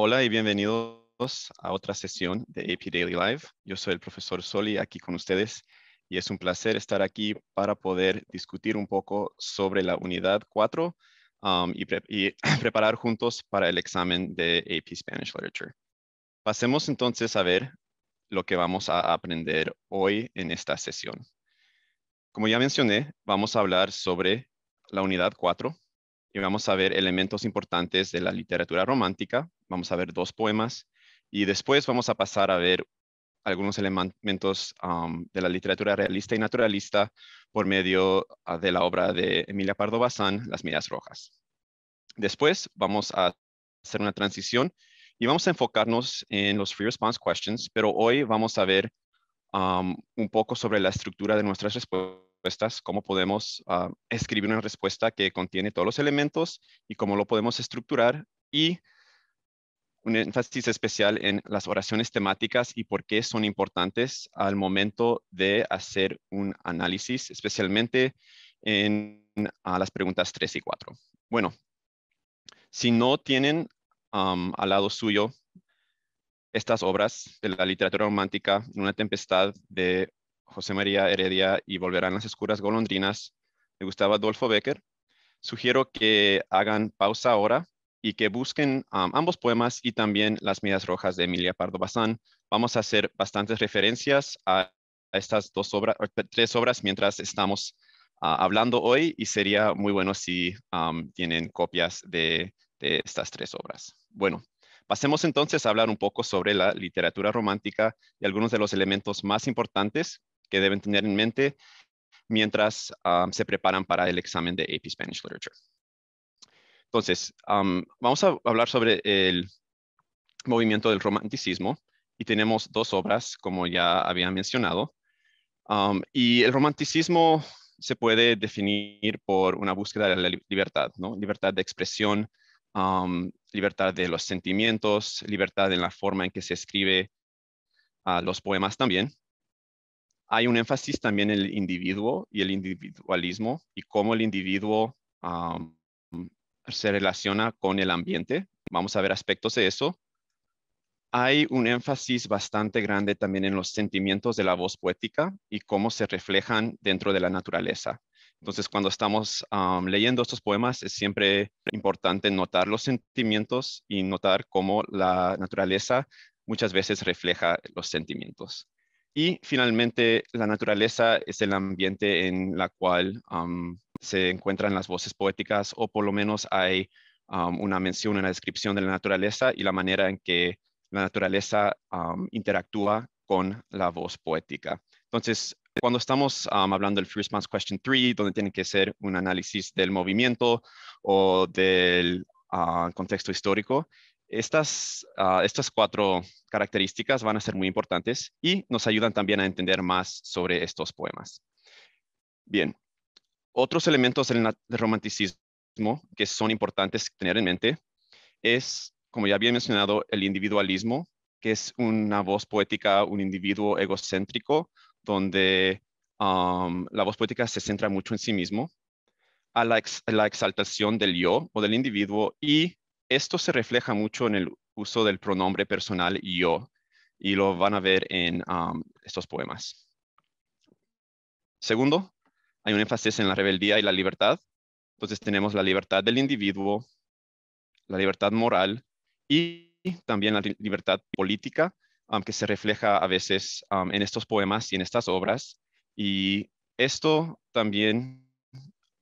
Hola y bienvenidos a otra sesión de AP Daily Live. Yo soy el profesor Soli aquí con ustedes y es un placer estar aquí para poder discutir un poco sobre la unidad 4 um, y, y preparar juntos para el examen de AP Spanish Literature. Pasemos entonces a ver lo que vamos a aprender hoy en esta sesión. Como ya mencioné, vamos a hablar sobre la unidad 4 y vamos a ver elementos importantes de la literatura romántica vamos a ver dos poemas y después vamos a pasar a ver algunos elementos um, de la literatura realista y naturalista por medio ah, de la obra de Emilia Pardo Bazán, Las Miras Rojas. Después vamos a hacer una transición y vamos a enfocarnos en los free response questions, pero hoy vamos a ver um, un poco sobre la estructura de nuestras respuestas, cómo podemos ah, escribir una respuesta que contiene todos los elementos y cómo lo podemos estructurar y un énfasis especial en las oraciones temáticas y por qué son importantes al momento de hacer un análisis, especialmente en a las preguntas 3 y 4. Bueno, si no tienen al lado suyo estas obras de la literatura romántica, Una tempestad de José María Heredia y Volverán las oscuras golondrinas de Gustavo Adolfo Becker, sugiero que hagan pausa ahora y que busquen ambos poemas y también Las Medias Rojas de Emilia Pardo Bazán. Vamos a hacer bastantes referencias a estas dos obras, tres obras mientras estamos ah, hablando hoy y sería muy bueno si tienen copias de, estas tres obras. Bueno, pasemos entonces a hablar un poco sobre la literatura romántica y algunos de los elementos más importantes que deben tener en mente mientras se preparan para el examen de AP Spanish Literature. Entonces, vamos a hablar sobre el movimiento del romanticismo y tenemos dos obras, como ya había mencionado. y el romanticismo se puede definir por una búsqueda de la libertad, libertad de expresión, libertad de los sentimientos, libertad en la forma en que se escribe ah, los poemas también. Hay un énfasis también en el individuo y el individualismo y cómo el individuo se relaciona con el ambiente. Vamos a ver aspectos de eso. Hay un énfasis bastante grande también en los sentimientos de la voz poética y cómo se reflejan dentro de la naturaleza. Entonces, cuando estamos leyendo estos poemas, es siempre importante notar los sentimientos y notar cómo la naturaleza muchas veces refleja los sentimientos. Y finalmente, la naturaleza es el ambiente en la cual se encuentran las voces poéticas o por lo menos hay um, una mención, en la descripción de la naturaleza y la manera en que la naturaleza um, interactúa con la voz poética. Entonces, cuando estamos um, hablando del First Response Question 3, donde tiene que ser un análisis del movimiento o del uh, contexto histórico, estas, uh, estas cuatro características van a ser muy importantes y nos ayudan también a entender más sobre estos poemas. Bien, otros elementos del romanticismo que son importantes tener en mente es, como ya había mencionado, el individualismo, que es una voz poética, un individuo egocéntrico, donde la voz poética se centra mucho en sí mismo, a la, exaltación del yo o del individuo, y esto se refleja mucho en el uso del pronombre personal yo, y lo van a ver en estos poemas. Segundo, hay un énfasis en la rebeldía y la libertad. Entonces tenemos la libertad del individuo, la libertad moral y también la libertad política, um, que se refleja a veces um, en estos poemas y en estas obras. Y esto también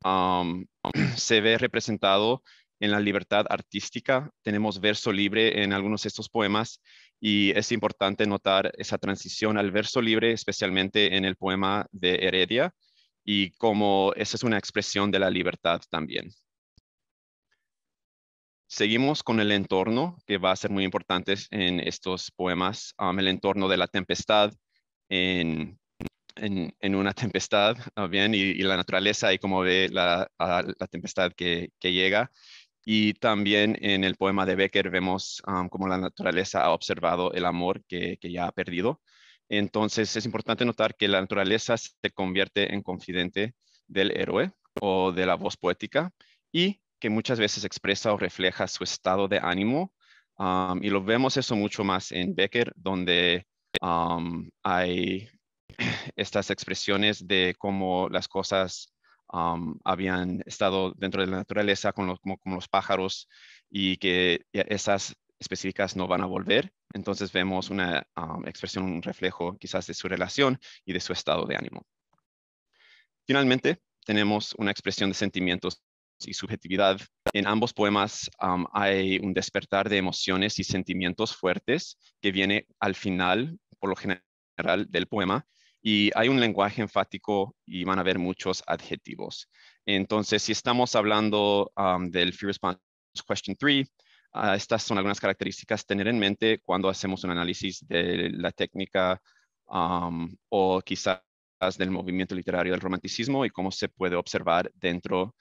um, se ve representado en la libertad artística. Tenemos verso libre en algunos de estos poemas y es importante notar esa transición al verso libre, especialmente en el poema de Heredia, y como esa es una expresión de la libertad también. Seguimos con el entorno, que va a ser muy importante en estos poemas, um, el entorno de la tempestad, en, una tempestad, bien, y, la naturaleza y cómo ve la, tempestad que, llega. Y también en el poema de Becker vemos um, cómo la naturaleza ha observado el amor que ya ha perdido. Entonces es importante notar que la naturaleza se convierte en confidente del héroe o de la voz poética y que muchas veces expresa o refleja su estado de ánimo. y lo vemos eso mucho más en Becker, donde hay estas expresiones de cómo las cosas habían estado dentro de la naturaleza, con como los pájaros, y que e, esas específicas no van a volver, entonces vemos una um, expresión, un reflejo quizás de su relación y de su estado de ánimo. Finalmente, tenemos una expresión de sentimientos y subjetividad. En ambos poemas um, hay un despertar de emociones y sentimientos fuertes que viene al final, por lo general, del poema. Y hay un lenguaje enfático y van a haber muchos adjetivos. Entonces, si estamos hablando um, del free Response Question 3, estas son algunas características tener en mente cuando hacemos un análisis de la técnica o quizás del movimiento literario del romanticismo y cómo se puede observar dentro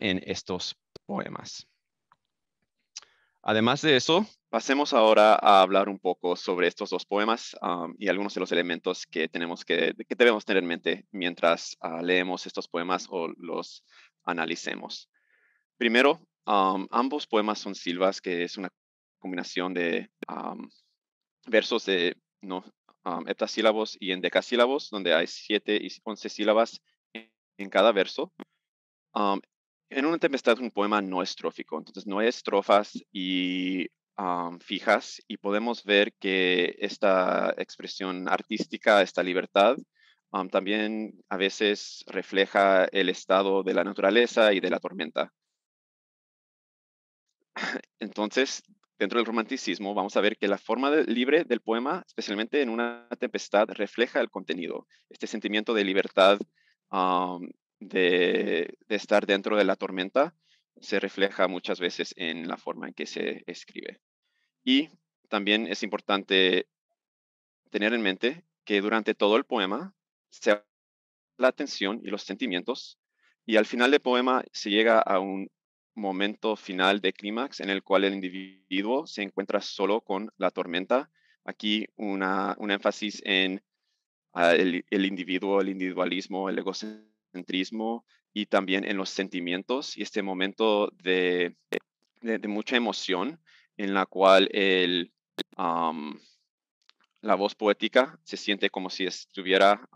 en estos poemas. Además de eso, pasemos ahora a hablar un poco sobre estos dos poemas y algunos de los elementos que, tenemos que, debemos tener en mente mientras ah, leemos estos poemas o los analicemos. Primero, ambos poemas son silvas, que es una combinación de versos de no, heptasílabos y decasílabos, donde hay siete y once sílabas en, cada verso. en una tempestad un poema no estrófico, entonces no hay estrofas y fijas, y podemos ver que esta expresión artística, esta libertad, también a veces refleja el estado de la naturaleza y de la tormenta. Entonces, dentro del romanticismo, vamos a ver que la forma libre del poema, especialmente en una tempestad, refleja el contenido, este sentimiento de libertad, de, estar dentro de la tormenta, se refleja muchas veces en la forma en que se escribe. Y también es importante tener en mente que durante todo el poema se la atención y los sentimientos, y al final del poema se llega a un momento final de clímax en el cual el individuo se encuentra solo con la tormenta. Aquí un énfasis en ah, el, individuo, el individualismo, el egocentrismo y también en los sentimientos y este momento de, mucha emoción en la cual el, la voz poética se siente como si estuviera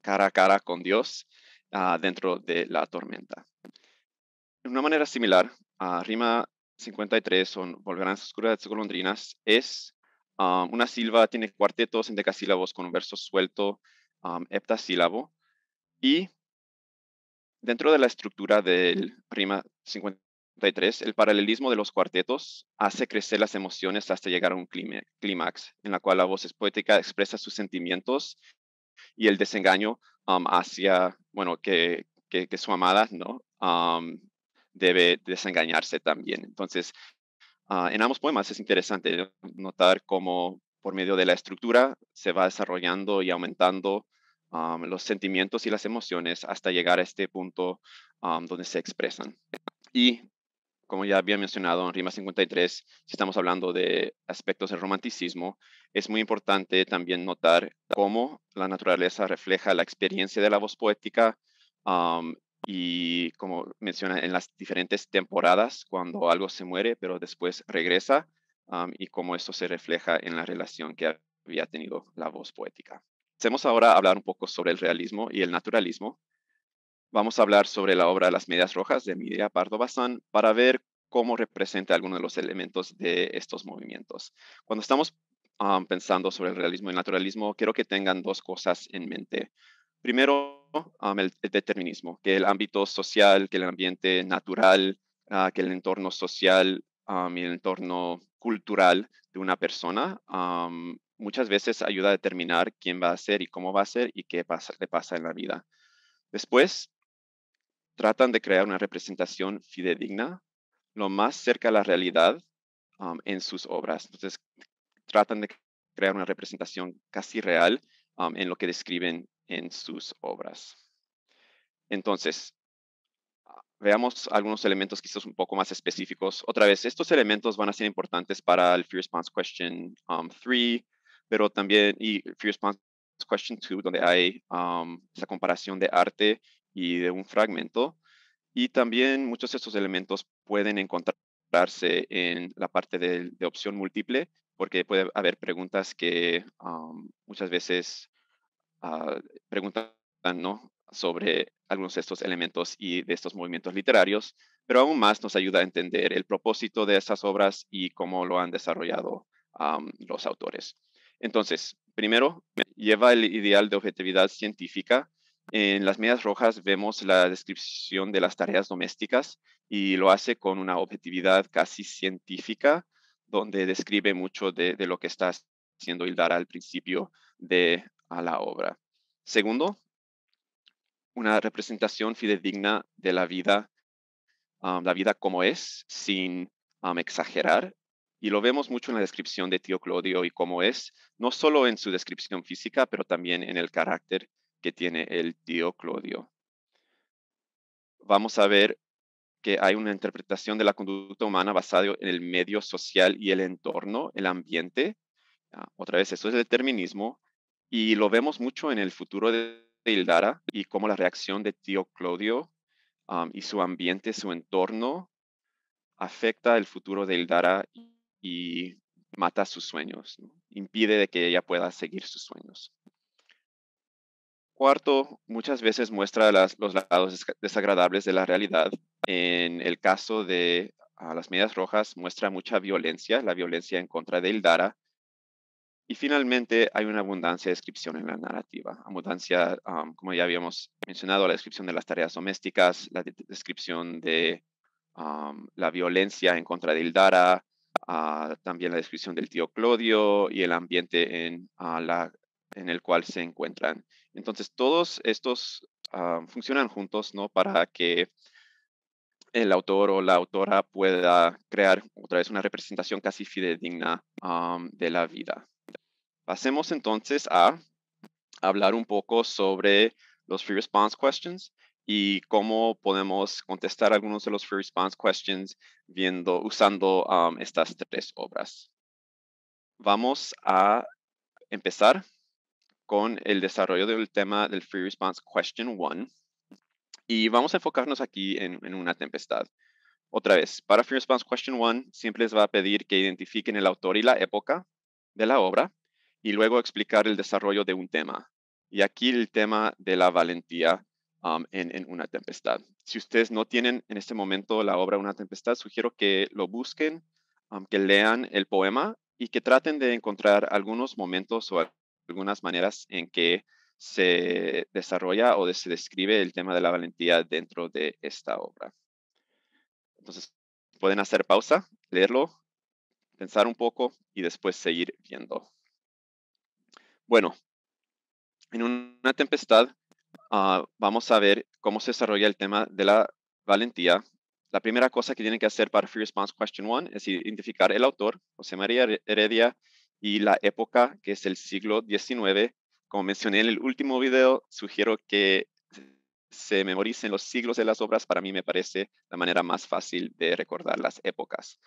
cara a cara con Dios ah, dentro de la tormenta. De una manera similar, a Rima 53 son Volverán oscuras de golondrinas es una silva, tiene cuartetos en decasílabos con un verso suelto, heptasílabo, y dentro de la estructura del Rima 53, el paralelismo de los cuartetos hace crecer las emociones hasta llegar a un clímax, en la cual la voz es poética expresa sus sentimientos y el desengaño hacia, bueno, que, su amada, ¿no? debe desengañarse también. Entonces, ah, en ambos poemas es interesante notar cómo por medio de la estructura se va desarrollando y aumentando ah, los sentimientos y las emociones hasta llegar a este punto ah, donde se expresan. Y como ya había mencionado en Rima 53, si estamos hablando de aspectos del romanticismo, es muy importante también notar cómo la naturaleza refleja la experiencia de la voz poética y como menciona en las diferentes temporadas cuando algo se muere pero después regresa y cómo eso se refleja en la relación que había tenido la voz poética. Hacemos ahora hablar un poco sobre el realismo y el naturalismo. Vamos a hablar sobre la obra Las Medias Rojas de Emilia Pardo Bazán para ver cómo representa algunos de los elementos de estos movimientos. Cuando estamos pensando sobre el realismo y el naturalismo, quiero que tengan dos cosas en mente. Primero, el, determinismo, que el ámbito social, que el ambiente natural, ah, que el entorno social y el entorno cultural de una persona muchas veces ayuda a determinar quién va a ser y cómo va a ser y qué le pasa en la vida. Después, tratan de crear una representación fidedigna, lo más cerca a la realidad en sus obras. Entonces, tratan de crear una representación casi real en lo que describen en sus obras. Entonces, ah, veamos algunos elementos quizás un poco más específicos. Otra vez, estos elementos van a ser importantes para el Free Response Question 3, um, pero también y Fear Response Question 2, donde hay um, esa comparación de arte y de un fragmento. Y también muchos de estos elementos pueden encontrarse en la parte de, opción múltiple, porque puede haber preguntas que um, muchas veces Ah, preguntando sobre algunos de estos elementos y de estos movimientos literarios, pero aún más nos ayuda a entender el propósito de esas obras y cómo lo han desarrollado los autores. Entonces, primero, lleva el ideal de objetividad científica. En las medias rojas vemos la descripción de las tareas domésticas y lo hace con una objetividad casi científica, donde describe mucho de, de lo que está haciendo Hildara al principio de a la obra. Segundo, una representación fidedigna de la vida, la vida como es, sin exagerar. Y lo vemos mucho en la descripción de Tío Claudio y cómo es, no solo en su descripción física, pero también en el carácter que tiene el Tío Claudio. Vamos a ver que hay una interpretación de la conducta humana basada en el medio social y el entorno, el ambiente. Ah, otra vez, eso es determinismo, y lo vemos mucho en el futuro de Hildara y cómo la reacción de tío Claudio y su ambiente, su entorno, afecta el futuro de Hildara y mata sus sueños, impide que ella pueda seguir sus sueños. Cuarto, muchas veces muestra los lados desagradables de la realidad. En el caso de las medias rojas muestra mucha violencia, la violencia en contra de Hildara, y finalmente hay una abundancia de descripción en la narrativa, abundancia, como ya habíamos mencionado, la descripción de las tareas domésticas, la descripción de la violencia en contra de Hildara, ah, también la descripción del tío Clodio y el ambiente en, ah, el cual se encuentran. Entonces, todos estos ah, funcionan juntos ¿no? para que el autor o la autora pueda crear otra vez una representación casi fidedigna de la vida. Pasemos entonces a hablar un poco sobre los free response questions y cómo podemos contestar algunos de los free response questions viendo, usando um, estas tres obras. Vamos a empezar con el desarrollo del tema del Free Response Question one y vamos a enfocarnos aquí en, en una tempestad. Otra vez, para Free Response Question 1 siempre les va a pedir que identifiquen el autor y la época de la obra y luego explicar el desarrollo de un tema. Y aquí el tema de la valentía en, una tempestad. Si ustedes no tienen en este momento la obra Una tempestad, sugiero que lo busquen, que lean el poema y que traten de encontrar algunos momentos o algunas maneras en que se desarrolla o se describe el tema de la valentía dentro de esta obra. Entonces, pueden hacer pausa, leerlo, pensar un poco y después seguir viendo. Bueno, en una tempestad ah, vamos a ver cómo se desarrolla el tema de la valentía. La primera cosa que tienen que hacer para Free Response Question 1 es identificar el autor, José María Heredia, y la época, que es el siglo XIX. Como mencioné en el último video, sugiero que se memoricen los siglos de las obras. Para mí me parece la manera más fácil de recordar las épocas.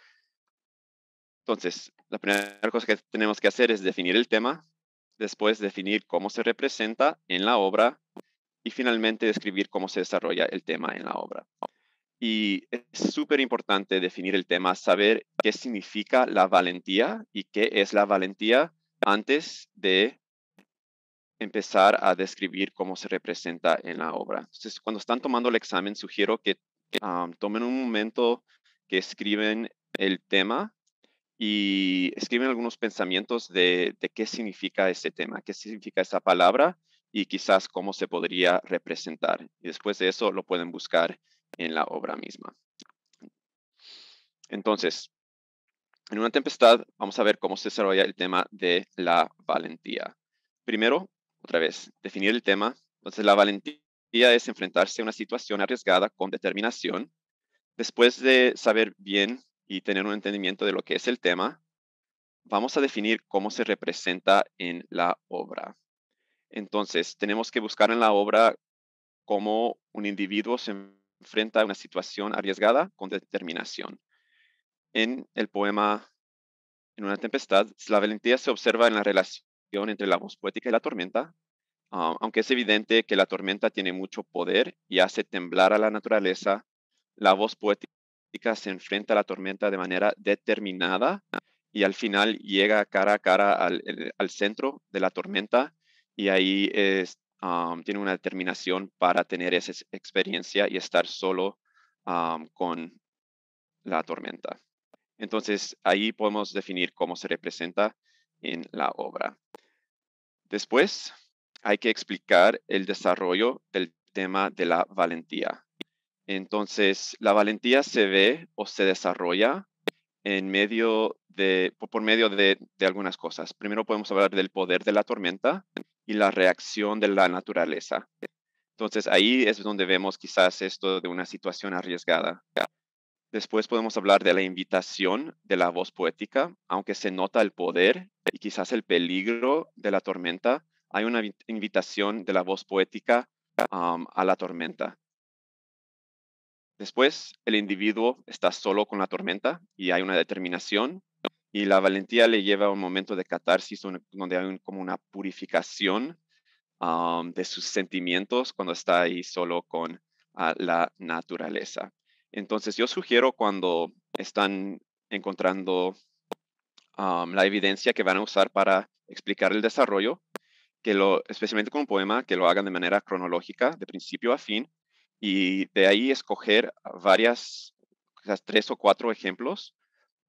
Entonces, la primera cosa que tenemos que hacer es definir el tema, después definir cómo se representa en la obra y finalmente describir cómo se desarrolla el tema en la obra. Y es súper importante definir el tema, saber qué significa la valentía y qué es la valentía antes de empezar a describir cómo se representa en la obra. Entonces, cuando están tomando el examen, sugiero que tomen un momento que escriben el tema y escriben algunos pensamientos de, qué significa ese tema, qué significa esa palabra y quizás cómo se podría representar. Y después de eso lo pueden buscar en la obra misma. Entonces, en una tempestad vamos a ver cómo se desarrolla el tema de la valentía. Primero, otra vez, definir el tema. Entonces, la valentía es enfrentarse a una situación arriesgada con determinación. Después de saber bien y tener un entendimiento de lo que es el tema, vamos a definir cómo se representa en la obra. Entonces, tenemos que buscar en la obra cómo un individuo se enfrenta a una situación arriesgada con determinación. En el poema En una tempestad, la valentía se observa en la relación entre la voz poética y la tormenta, ah, aunque es evidente que la tormenta tiene mucho poder y hace temblar a la naturaleza, la voz poética se enfrenta a la tormenta de manera determinada y al final llega cara a cara al, eh, centro de la tormenta y ahí tiene una determinación para tener esa experiencia y estar solo con la tormenta. Entonces ahí podemos definir cómo se representa en la obra. Después hay que explicar el desarrollo del tema de la valentía. Entonces, la valentía se ve o se desarrolla en por medio de, algunas cosas. Primero podemos hablar del poder de la tormenta y la reacción de la naturaleza. Entonces ahí es donde vemos quizás esto de una situación arriesgada. Después podemos hablar de la invitación de la voz poética, aunque se nota el poder y quizás el peligro de la tormenta, hay una invitación de la voz poética a la tormenta. Después, el individuo está solo con la tormenta y hay una determinación y la valentía le lleva a un momento de catarsis donde hay como una purificación de sus sentimientos cuando está ahí solo con ah, la naturaleza. Entonces yo sugiero cuando están encontrando la evidencia que van a usar para explicar el desarrollo, que especialmente con un poema, que lo hagan de manera cronológica, de principio a fin, y de ahí escoger varias, tres o cuatro ejemplos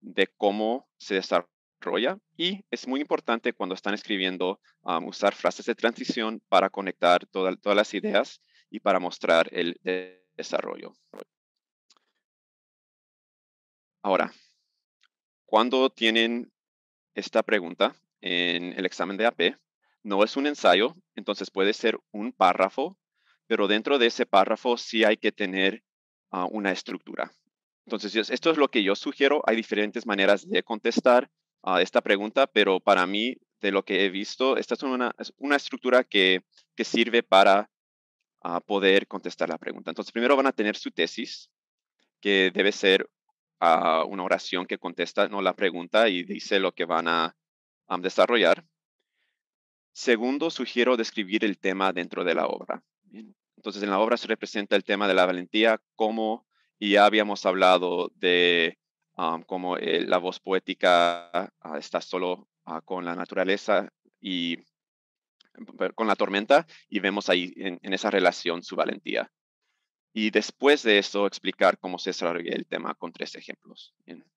de cómo se desarrolla. Y es muy importante cuando están escribiendo usar frases de transición para conectar todas las ideas y para mostrar el desarrollo. Ahora, cuando tienen esta pregunta en el examen de AP, no es un ensayo, entonces puede ser un párrafo pero dentro de ese párrafo sí hay que tener ah, una estructura. Entonces, esto es lo que yo sugiero. Hay diferentes maneras de contestar a ah, esta pregunta, pero para mí, de lo que he visto, esta es una, una estructura que, que, sirve para ah, poder contestar la pregunta. Entonces, primero van a tener su tesis, que debe ser una oración que contesta ¿no? la pregunta y dice lo que van a desarrollar. Segundo, sugiero describir el tema dentro de la obra. Entonces, en la obra se representa el tema de la valentía, como ya habíamos hablado de cómo eh, la voz poética ah, está solo ah, con la naturaleza y con la tormenta, y vemos ahí en, esa relación su valentía. Y después de eso, explicar cómo se desarrolla el tema con tres ejemplos.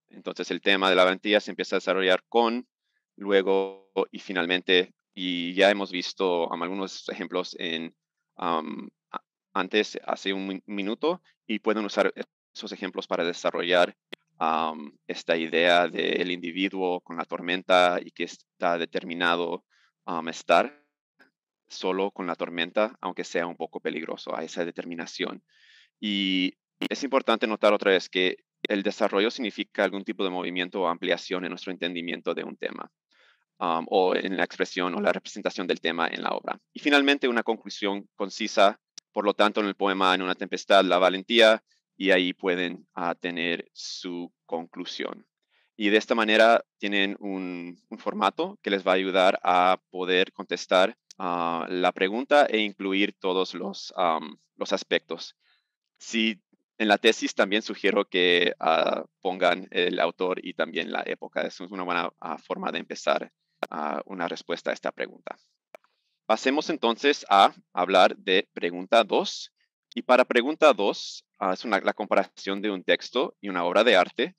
Entonces, el tema de la valentía se empieza a desarrollar con, luego y finalmente, y ya hemos visto algunos ejemplos en antes, hace un minuto, y pueden usar esos ejemplos para desarrollar esta idea del individuo con la tormenta y que está determinado a estar solo con la tormenta, aunque sea un poco peligroso, a esa determinación. Y es importante notar otra vez que el desarrollo significa algún tipo de movimiento o ampliación en nuestro entendimiento de un tema. o en la expresión o la representación del tema en la obra. Y finalmente, una conclusión concisa por lo tanto, en el poema En una tempestad, la valentía, y ahí pueden ah, tener su conclusión. Y de esta manera tienen un, formato que les va a ayudar a poder contestar ah, la pregunta e incluir todos los, aspectos. Si en la tesis también sugiero que ah, pongan el autor y también la época. Es una buena forma de empezar una respuesta a esta pregunta. Pasemos entonces a hablar de pregunta 2. Y para pregunta 2, hace ah, es una, la comparación de un texto y una obra de arte.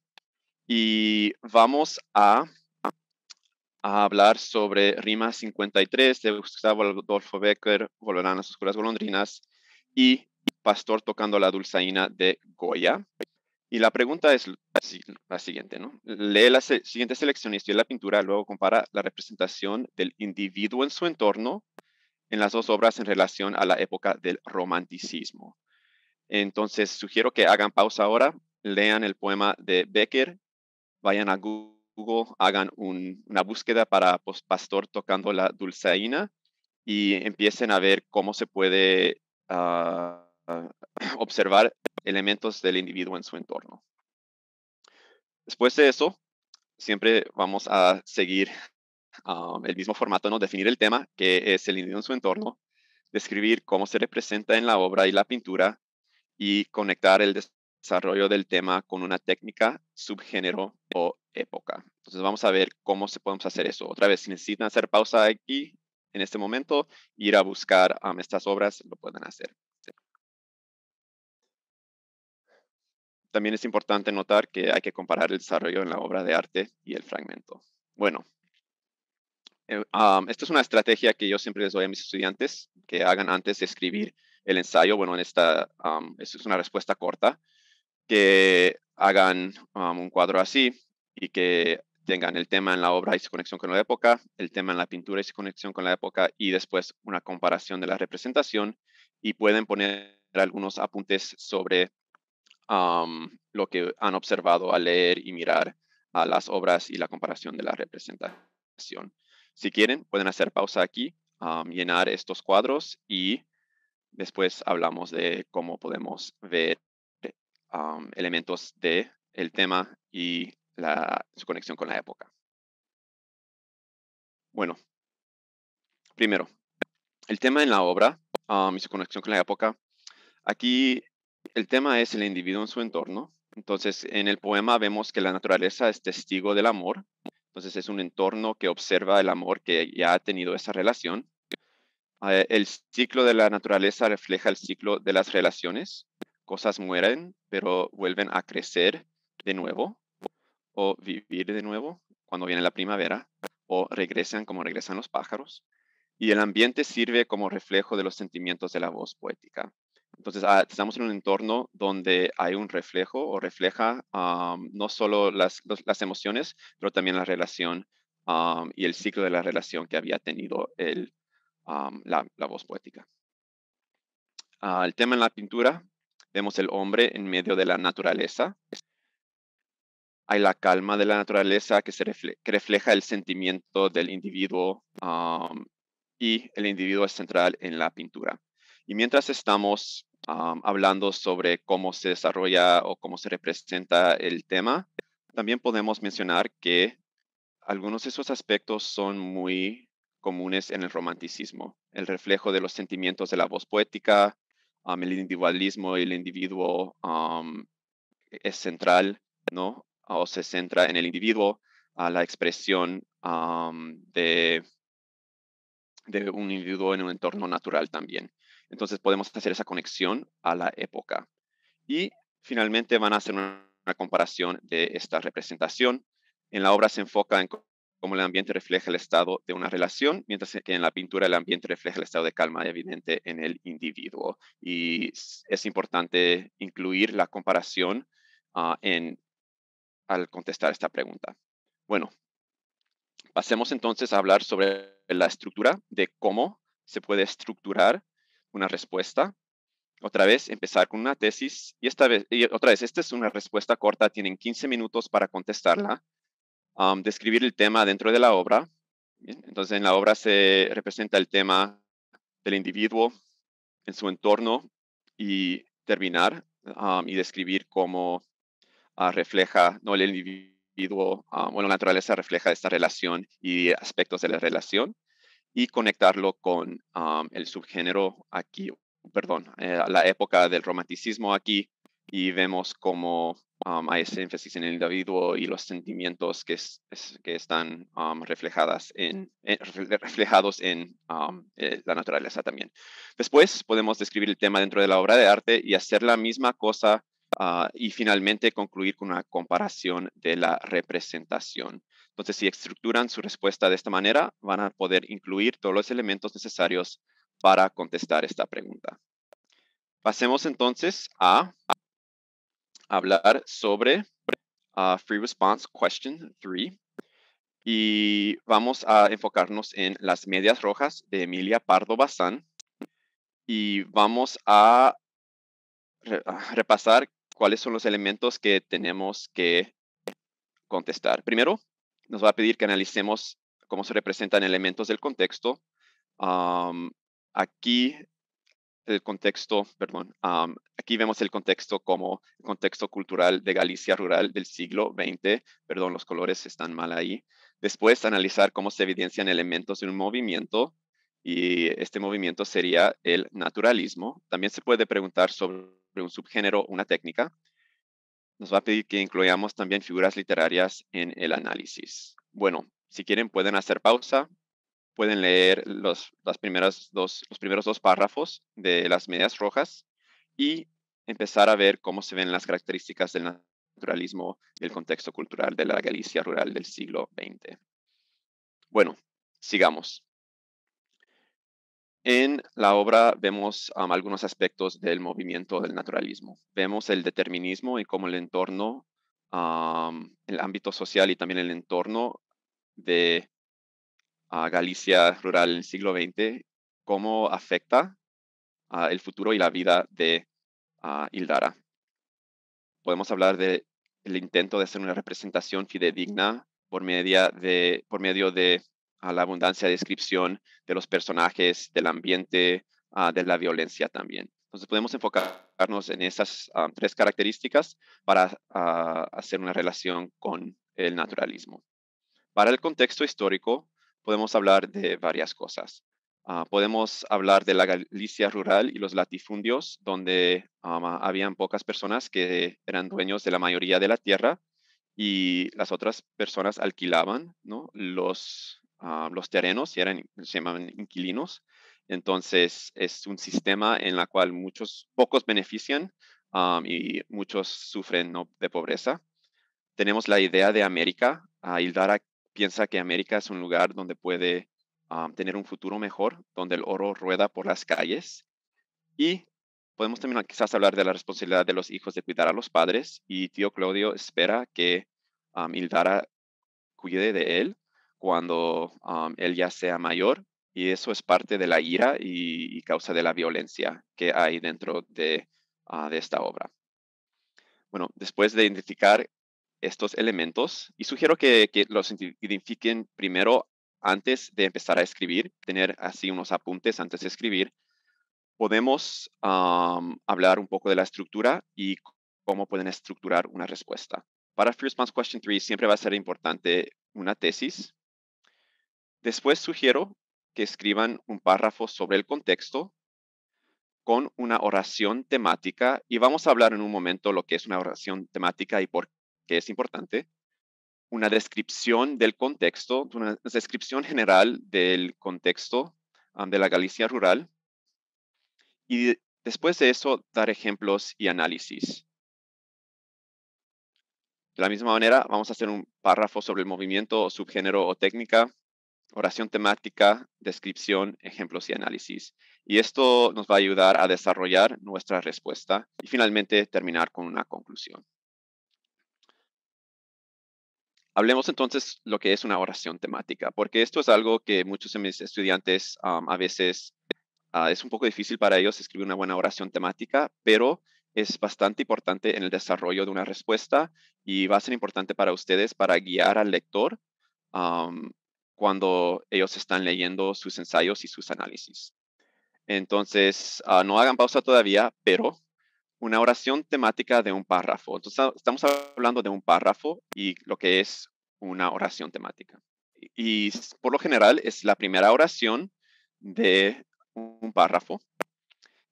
Y vamos a, a hablar sobre Rima 53 de Gustavo Adolfo Becker, Volverán las oscuras golondrinas, y Pastor tocando la dulzaina de Goya. Y la pregunta es la siguiente, ¿no? Lee la siguiente selección y estudia la pintura, luego compara la representación del individuo en su entorno en las dos obras en relación a la época del romanticismo. Entonces, sugiero que hagan pausa ahora, lean el poema de Becker, vayan a Google, hagan una búsqueda para pues, Pastor tocando la dulceína, y empiecen a ver cómo se puede ah, observar elementos del individuo en su entorno. Después de eso, siempre vamos a seguir Um, el mismo formato, ¿no? Definir el tema, que es el individuo en su entorno, describir cómo se representa en la obra y la pintura y conectar el desarrollo del tema con una técnica, subgénero o época. Entonces vamos a ver cómo se podemos hacer eso. Otra vez, si necesitan hacer pausa aquí en este momento, ir a buscar um, estas obras, lo pueden hacer. También es importante notar que hay que comparar el desarrollo en la obra de arte y el fragmento. Bueno, eh, esta es una estrategia que yo siempre les doy a mis estudiantes que hagan antes de escribir el ensayo. Bueno, en esta es una respuesta corta, que hagan un cuadro así y que tengan el tema en la obra y su conexión con la época, el tema en la pintura y su conexión con la época y después una comparación de la representación y pueden poner algunos apuntes sobre lo que han observado al leer y mirar a las obras y la comparación de la representación. Si quieren, pueden hacer pausa aquí, ah, llenar estos cuadros y después hablamos de cómo podemos ver ah, elementos de el tema y su conexión con la época. Bueno, primero, el tema en la obra ah, y su conexión con la época. Aquí el tema es el individuo en su entorno. Entonces, en el poema vemos que la naturaleza es testigo del amor entonces pues, es un entorno que observa el amor que ya ha tenido esa relación. Eh, el ciclo de la naturaleza refleja el ciclo de las relaciones. Cosas mueren, pero vuelven a crecer de nuevo o vivir de nuevo cuando viene la primavera o regresan como regresan los pájaros. Y el ambiente sirve como reflejo de los sentimientos de la voz poética. Entonces, ah, estamos en un entorno donde hay un reflejo o refleja no solo las, las, emociones, pero también la relación y el ciclo de la relación que había tenido el, la, la, voz poética. Ah, el tema en la pintura, vemos el hombre en medio de la naturaleza. Hay la calma de la naturaleza que, se que refleja el sentimiento del individuo y el individuo es central en la pintura. Y mientras estamos hablando sobre cómo se desarrolla o cómo se representa el tema, también podemos mencionar que algunos de esos aspectos son muy comunes en el romanticismo, el reflejo de los sentimientos de la voz poética, el individualismo y el individuo es central, ¿no? O se centra en el individuo, a la expresión de, de un individuo en un entorno natural también. Entonces podemos hacer esa conexión a la época. Y finalmente van a hacer una, comparación de esta representación. En la obra se enfoca en cómo el ambiente refleja el estado de una relación, mientras e, que en la pintura el ambiente refleja el estado de calma evidente en el individuo. Y es importante incluir la comparación ah, al contestar esta pregunta. Bueno, pasemos entonces a hablar sobre la estructura de cómo se puede estructurar una respuesta. Otra vez, empezar con una tesis. Y, esta vez, y otra vez, esta es una respuesta corta. Tienen 15 minutos para contestarla. describir el tema dentro de la obra. entonces, en la obra se representa el tema del individuo en su entorno y terminar y describir cómo ah, refleja ¿no? el individuo ah, bueno, la naturaleza refleja esta relación y aspectos de la relación y conectarlo con el subgénero aquí, perdón, eh, la época del romanticismo aquí y vemos cómo hay ese énfasis en el individuo y los sentimientos que, están eh, reflejados en eh, la naturaleza también. Después podemos describir el tema dentro de la obra de arte y hacer la misma cosa ah, y finalmente concluir con una comparación de la representación entonces, si estructuran su respuesta de esta manera, van a poder incluir todos los elementos necesarios para contestar esta pregunta. Pasemos entonces a hablar sobre ah, Free Response Question 3 y vamos a enfocarnos en las medias rojas de Emilia Pardo Bazán y vamos a ah, repasar cuáles son los elementos que tenemos que contestar. Primero, nos va a pedir que analicemos cómo se representan elementos del contexto. aquí el contexto, perdón, aquí vemos el contexto como contexto cultural de Galicia rural del siglo XX, perdón, los colores están mal ahí. Después analizar cómo se evidencian elementos de un movimiento y este movimiento sería el naturalismo. También se puede preguntar sobre un subgénero, una técnica nos va a pedir que incluyamos también figuras literarias en el análisis. Bueno, si quieren pueden hacer pausa, pueden leer los, las primeras dos, los primeros dos párrafos de las medias rojas y empezar a ver cómo se ven las características del naturalismo y el contexto cultural de la Galicia rural del siglo XX. Bueno, sigamos. En la obra vemos algunos aspectos del movimiento del naturalismo. Vemos el determinismo y cómo el entorno, el ámbito social y también el entorno de ah, Galicia rural en el siglo XX, cómo afecta el futuro y la vida de ah, Hildara. Podemos hablar del intento de hacer una representación fidedigna por, de, por medio de a la abundancia de descripción de los personajes, del ambiente, ah, de la violencia también. Entonces podemos enfocarnos en esas ah, tres características para ah, hacer una relación con el naturalismo. Para el contexto histórico, podemos hablar de varias cosas. podemos hablar de la Galicia rural y los latifundios, donde había habían pocas personas que eran dueños de la mayoría de la tierra y las otras personas alquilaban ¿no? los, los terrenos, eran, se llamaban inquilinos. Entonces, es un sistema en el cual muchos, pocos benefician y muchos sufren de pobreza. Tenemos la idea de América. Hildara piensa que América es un lugar donde puede tener un futuro mejor, donde el oro rueda por las calles. Y podemos también quizás hablar de la responsabilidad de los hijos de cuidar a los padres. Y tío Claudio espera que Hildara cuide de él cuando él ya sea mayor y eso es parte de la ira y, causa de la violencia que hay dentro ah, de, esta obra. Bueno, después de identificar estos elementos, y sugiero que, los identifiquen primero antes de empezar a escribir, tener así unos apuntes antes de escribir, podemos hablar un poco de la estructura y cómo pueden estructurar una respuesta. Para First Response Question 3 siempre va a ser importante una tesis Después sugiero que escriban un párrafo sobre el contexto con una oración temática y vamos a hablar en un momento lo que es una oración temática y por qué es importante. Una descripción del contexto, una descripción general del contexto de la Galicia rural y después de eso dar ejemplos y análisis. De la misma manera, vamos a hacer un párrafo sobre el movimiento subgénero o técnica oración temática, descripción, ejemplos y análisis. Y esto nos va a ayudar a desarrollar nuestra respuesta y finalmente terminar con una conclusión. Hablemos entonces lo que es una oración temática, porque esto es algo que muchos de mis estudiantes a veces ah, es un poco difícil para ellos escribir una buena oración temática, pero es bastante importante en el desarrollo de una respuesta y va a ser importante para ustedes para guiar al lector cuando ellos están leyendo sus ensayos y sus análisis. Entonces, ah, no hagan pausa todavía, pero una oración temática de un párrafo. Entonces, ah, estamos hablando de un párrafo y lo que es una oración temática. Y, por lo general es la primera oración de un párrafo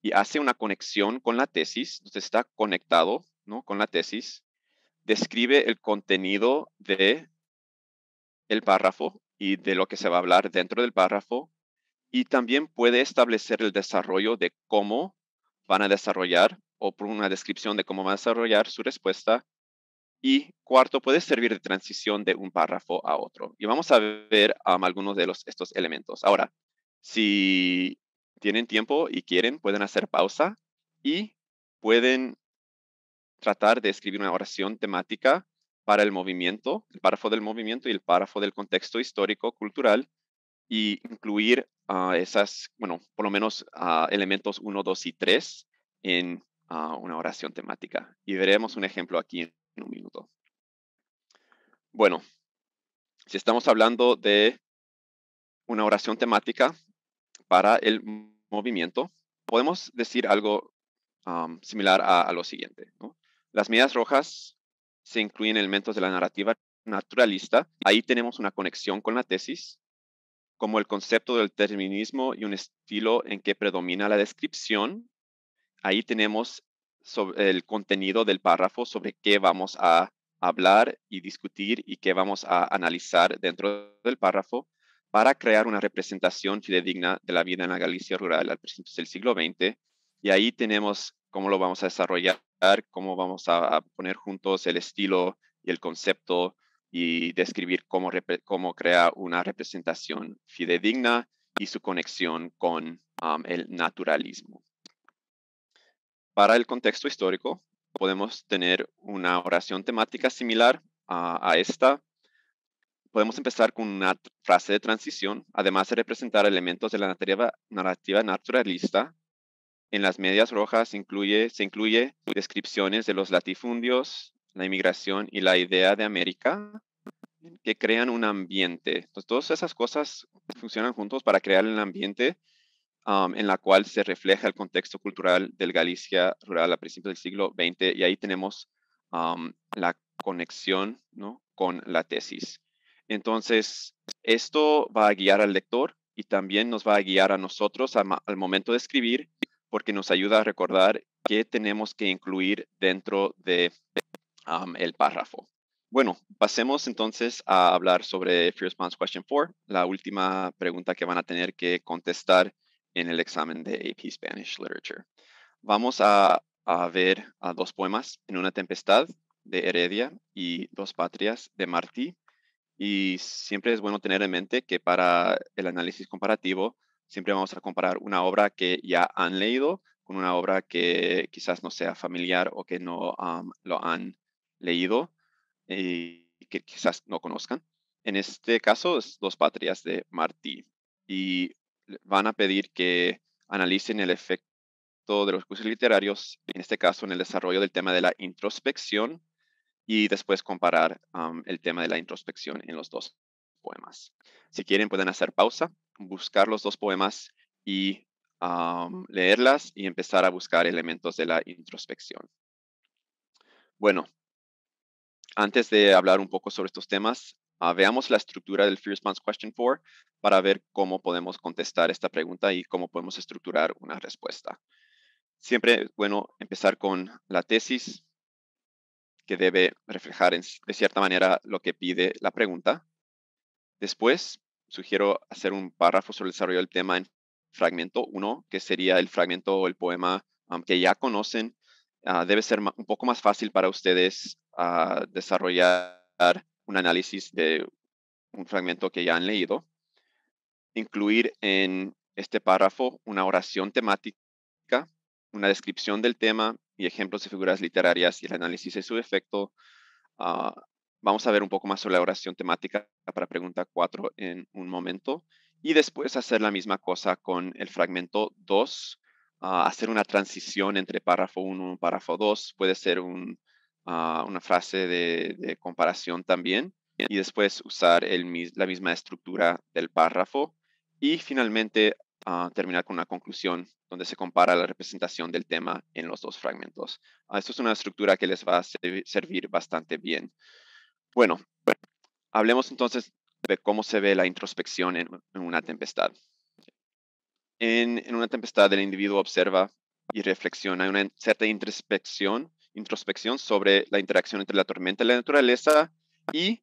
y hace una conexión con la tesis, entonces está conectado ¿no? con la tesis, describe el contenido de el párrafo y de lo que se va a hablar dentro del párrafo y también puede establecer el desarrollo de cómo van a desarrollar o por una descripción de cómo van a desarrollar su respuesta. Y cuarto, puede servir de transición de un párrafo a otro. Y vamos a ver algunos de los, estos elementos. Ahora, si tienen tiempo y quieren, pueden hacer pausa y pueden tratar de escribir una oración temática para el movimiento, el párrafo del movimiento y el párrafo del contexto histórico, cultural, y incluir ah, esas, bueno, por lo menos ah, elementos 1, 2 y 3 en ah, una oración temática. Y veremos un ejemplo aquí en, un minuto. Bueno, si estamos hablando de una oración temática para el movimiento, podemos decir algo similar a, lo siguiente. Las medias rojas se incluyen elementos de la narrativa naturalista. Ahí tenemos una conexión con la tesis, como el concepto del determinismo y un estilo en que predomina la descripción. Ahí tenemos el contenido del párrafo sobre qué vamos a hablar y discutir y qué vamos a analizar dentro del párrafo para crear una representación fidedigna de la vida en la Galicia rural al principio del siglo XX. Y ahí tenemos cómo lo vamos a desarrollar, cómo vamos a, poner juntos el estilo y el concepto y describir cómo, cómo crea una representación fidedigna y su conexión con el naturalismo. Para el contexto histórico, podemos tener una oración temática similar a esta. Podemos empezar con una frase de transición, además de representar elementos de la narrativa naturalista en las medias rojas incluye, se incluye descripciones de los latifundios, la inmigración y la idea de América que crean un ambiente. Entonces, todas esas cosas funcionan juntos para crear el ambiente um, en la cual se refleja el contexto cultural del Galicia rural a principios del siglo XX y ahí tenemos um, la conexión ¿no? con la tesis. Entonces, esto va a guiar al lector y también nos va a guiar a nosotros al momento de escribir porque nos ayuda a recordar qué tenemos que incluir dentro de el párrafo. Bueno, pasemos entonces a hablar sobre Fear Response Question 4, la última pregunta que van a tener que contestar en el examen de AP Spanish Literature. Vamos a, ver a dos poemas, En una tempestad de Heredia y Dos Patrias de Martí. Y siempre es bueno tener en mente que para el análisis comparativo siempre vamos a comparar una obra que ya han leído con una obra que quizás no sea familiar o que no lo han leído y que quizás no conozcan. En este caso es Dos Patrias de Martí y van a pedir que analicen el efecto de los cursos literarios, en este caso en el desarrollo del tema de la introspección y después comparar el tema de la introspección en los dos poemas. Si quieren pueden hacer pausa buscar los dos poemas y leerlas y empezar a buscar elementos de la introspección. Bueno, antes de hablar un poco sobre estos temas, ah, veamos la estructura del Fear Response Question 4 para ver cómo podemos contestar esta pregunta y cómo podemos estructurar una respuesta. Siempre bueno empezar con la tesis que debe reflejar de cierta manera lo que pide la pregunta. Después, sugiero hacer un párrafo sobre el desarrollo del tema en fragmento 1, que sería el fragmento o el poema que ya conocen. Ah, debe ser un poco más fácil para ustedes ah, desarrollar un análisis de un fragmento que ya han leído. Incluir en este párrafo una oración temática, una descripción del tema y ejemplos de figuras literarias y el análisis de su efecto, ah, Vamos a ver un poco más sobre la oración temática para pregunta 4 en un momento y después hacer la misma cosa con el fragmento 2, ah, hacer una transición entre párrafo 1 y párrafo 2, puede ser ah, una frase de, comparación también, y después usar el, la misma estructura del párrafo y finalmente ah, terminar con una conclusión donde se compara la representación del tema en los dos fragmentos. esto es una estructura que les va a servir bastante bien. Bueno, hablemos entonces de cómo se ve la introspección en, una tempestad. En, una tempestad, el individuo observa y reflexiona. Hay una cierta introspección, introspección sobre la interacción entre la tormenta y la naturaleza y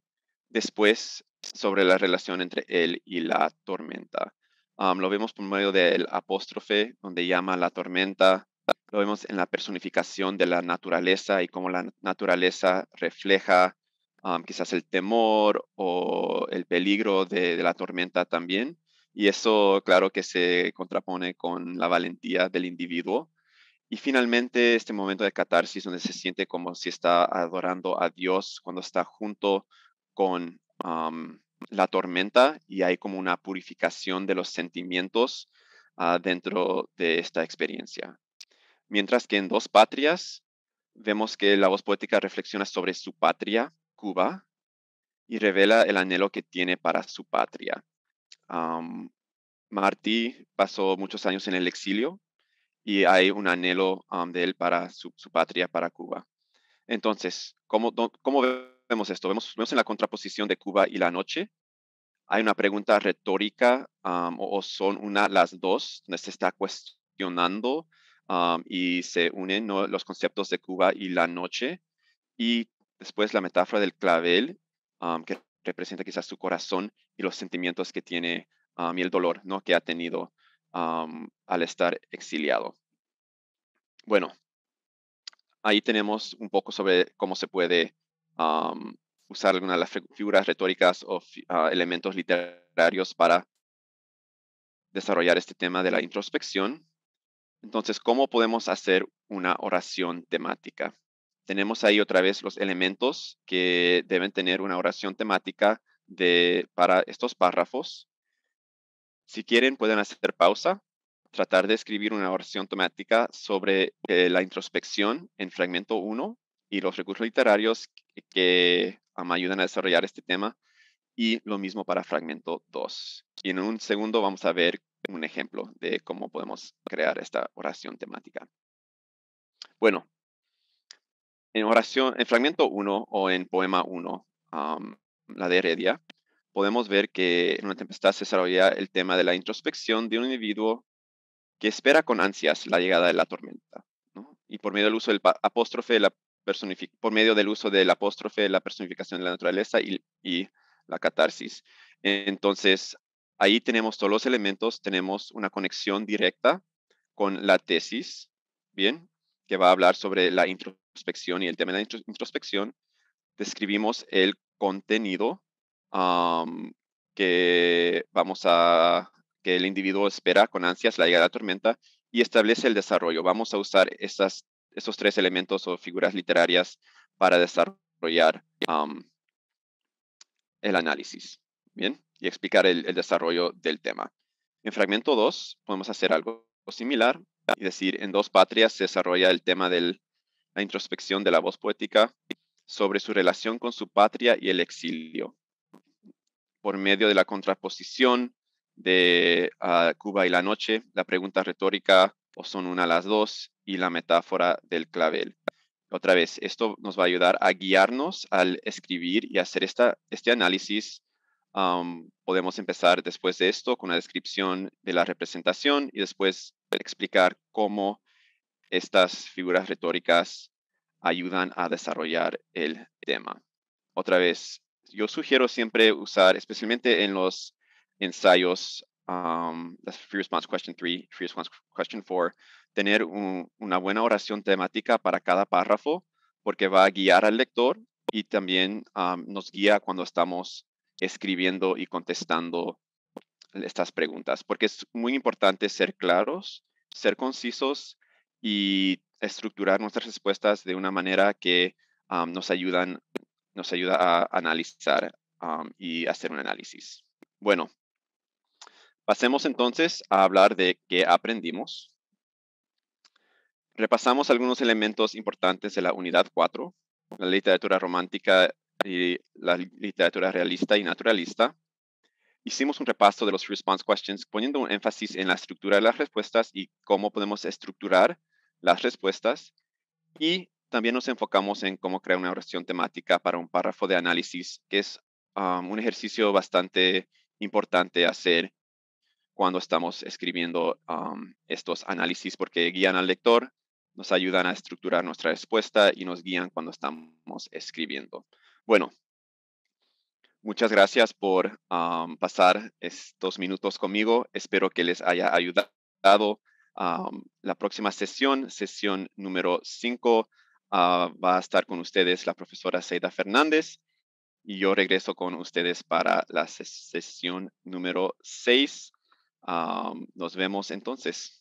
después sobre la relación entre él y la tormenta. lo vemos por medio del apóstrofe, donde llama a la tormenta. Lo vemos en la personificación de la naturaleza y cómo la naturaleza refleja quizás el temor o el peligro de, la tormenta también. Y eso, claro, que se contrapone con la valentía del individuo. Y finalmente, este momento de catarsis, donde se siente como si está adorando a Dios cuando está junto con la tormenta y hay como una purificación de los sentimientos ah, dentro de esta experiencia. Mientras que en Dos Patrias vemos que la voz poética reflexiona sobre su patria Cuba y revela el anhelo que tiene para su patria. Martí pasó muchos años en el exilio y hay un anhelo de él para su, patria, para Cuba. Entonces, ¿cómo, vemos esto? Vemos, en la contraposición de Cuba y la noche. Hay una pregunta retórica o, son una las dos, donde se está cuestionando y se unen los conceptos de Cuba y la noche. Y Después la metáfora del clavel, que representa quizás su corazón y los sentimientos que tiene y el dolor que ha tenido al estar exiliado. Bueno, ahí tenemos un poco sobre cómo se puede usar algunas de las figuras retóricas o ah, elementos literarios para desarrollar este tema de la introspección. Entonces, ¿cómo podemos hacer una oración temática? tenemos ahí otra vez los elementos que deben tener una oración temática para estos párrafos. Si quieren, pueden hacer pausa, tratar de escribir una oración temática sobre eh, la introspección en fragmento 1 y los recursos literarios que, me ayudan a desarrollar este tema y lo mismo para fragmento 2. Y en un segundo vamos a ver un ejemplo de cómo podemos crear esta oración temática. Bueno, en oración, en fragmento 1 o en poema 1, la de Heredia, podemos ver que en una tempestad se desarrolla el tema de la introspección de un individuo que espera con ansias la llegada de la tormenta. Y por medio del uso del apóstrofe, la por medio del uso del apóstrofe, la personificación de la naturaleza y, y la catarsis. Entonces, ahí tenemos todos los elementos, tenemos una conexión directa con la tesis, ¿bien? que va a hablar sobre la introspección y el tema de la introspección, describimos el contenido que vamos a que el individuo espera con ansias la llegada de la tormenta y establece el desarrollo. Vamos a usar esas, esos tres elementos o figuras literarias para desarrollar el análisis, ¿bien? Y explicar el, el desarrollo del tema. En fragmento 2 podemos hacer algo similar, es decir, en Dos Patrias se desarrolla el tema de la introspección de la voz poética sobre su relación con su patria y el exilio, por medio de la contraposición de ah, Cuba y la noche, la pregunta retórica o son una las dos y la metáfora del clavel. Otra vez, esto nos va a ayudar a guiarnos al escribir y hacer esta, este análisis podemos empezar después de esto con una descripción de la representación y después explicar cómo estas figuras retóricas ayudan a desarrollar el tema. Otra vez, yo sugiero siempre usar, especialmente en los ensayos, las Free Response Question 3, Free Response Question 4, tener una buena oración temática para cada párrafo, porque va a guiar al lector y también nos guía cuando estamos escribiendo y contestando estas preguntas, porque es muy importante ser claros, ser concisos y estructurar nuestras respuestas de una manera que nos, ayudan, nos ayuda a analizar y hacer un análisis. Bueno, pasemos entonces a hablar de qué aprendimos. Repasamos algunos elementos importantes de la unidad 4, la literatura romántica y la literatura realista y naturalista. Hicimos un repaso de los response questions poniendo un énfasis en la estructura de las respuestas y cómo podemos estructurar las respuestas. Y también nos enfocamos en cómo crear una oración temática para un párrafo de análisis, que es un ejercicio bastante importante hacer cuando estamos escribiendo estos análisis, porque guían al lector, nos ayudan a estructurar nuestra respuesta y nos guían cuando estamos escribiendo. Bueno, Muchas gracias por pasar estos minutos conmigo. Espero que les haya ayudado. la próxima sesión, sesión número 5, ah, va a estar con ustedes la profesora Seida Fernández y yo regreso con ustedes para la sesión número 6. nos vemos entonces.